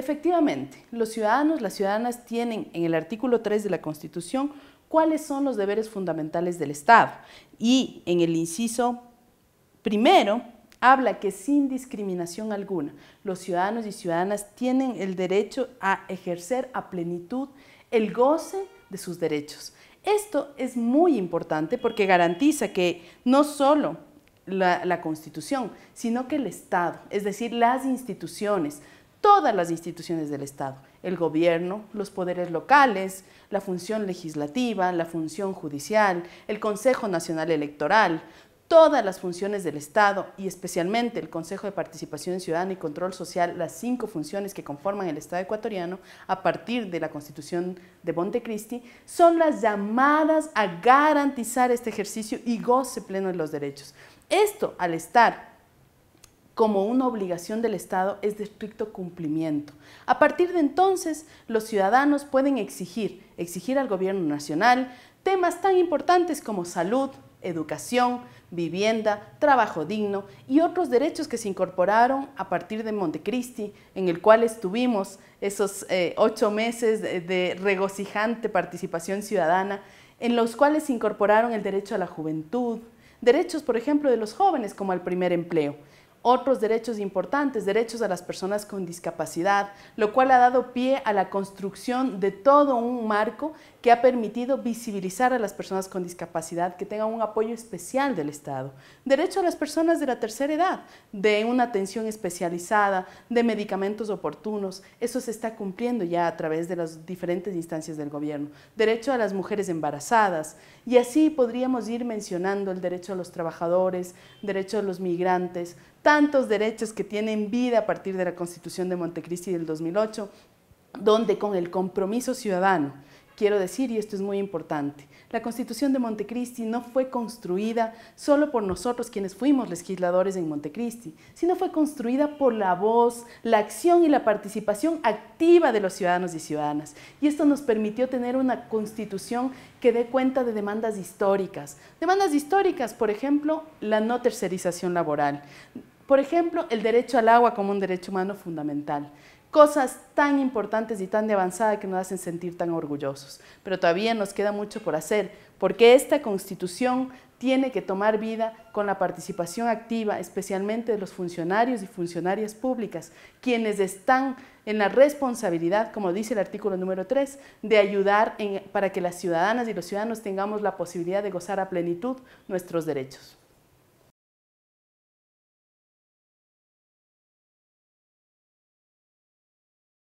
Efectivamente, los ciudadanos, las ciudadanas tienen en el artículo 3 de la Constitución cuáles son los deberes fundamentales del Estado. Y en el inciso primero habla que sin discriminación alguna, los ciudadanos y ciudadanas tienen el derecho a ejercer a plenitud el goce de sus derechos. Esto es muy importante porque garantiza que no solo la, la Constitución, sino que el Estado, es decir, las instituciones, todas las instituciones del Estado, el gobierno, los poderes locales, la función legislativa, la función judicial, el Consejo Nacional Electoral, todas las funciones del Estado y especialmente el Consejo de Participación Ciudadana y Control Social, las cinco funciones que conforman el Estado ecuatoriano a partir de la Constitución de Montecristi, son las llamadas a garantizar este ejercicio y goce pleno de los derechos. Esto, al estar como una obligación del Estado es de estricto cumplimiento. A partir de entonces, los ciudadanos pueden exigir, exigir al gobierno nacional temas tan importantes como salud, educación, vivienda, trabajo digno y otros derechos que se incorporaron a partir de Montecristi, en el cual estuvimos esos eh, ocho meses de, de regocijante participación ciudadana, en los cuales se incorporaron el derecho a la juventud, derechos, por ejemplo, de los jóvenes como al primer empleo otros derechos importantes, derechos a las personas con discapacidad, lo cual ha dado pie a la construcción de todo un marco que ha permitido visibilizar a las personas con discapacidad, que tengan un apoyo especial del Estado. Derecho a las personas de la tercera edad, de una atención especializada, de medicamentos oportunos, eso se está cumpliendo ya a través de las diferentes instancias del gobierno. Derecho a las mujeres embarazadas, y así podríamos ir mencionando el derecho a los trabajadores, derecho a los migrantes, tantos derechos que tienen vida a partir de la Constitución de Montecristi del 2008, donde con el compromiso ciudadano, quiero decir, y esto es muy importante, la Constitución de Montecristi no fue construida solo por nosotros quienes fuimos legisladores en Montecristi, sino fue construida por la voz, la acción y la participación activa de los ciudadanos y ciudadanas. Y esto nos permitió tener una Constitución que dé cuenta de demandas históricas. Demandas históricas, por ejemplo, la no tercerización laboral, por ejemplo, el derecho al agua como un derecho humano fundamental. Cosas tan importantes y tan de avanzada que nos hacen sentir tan orgullosos. Pero todavía nos queda mucho por hacer, porque esta constitución tiene que tomar vida con la participación activa, especialmente de los funcionarios y funcionarias públicas, quienes están en la responsabilidad, como dice el artículo número 3, de ayudar para que las ciudadanas y los ciudadanos tengamos la posibilidad de gozar a plenitud nuestros derechos.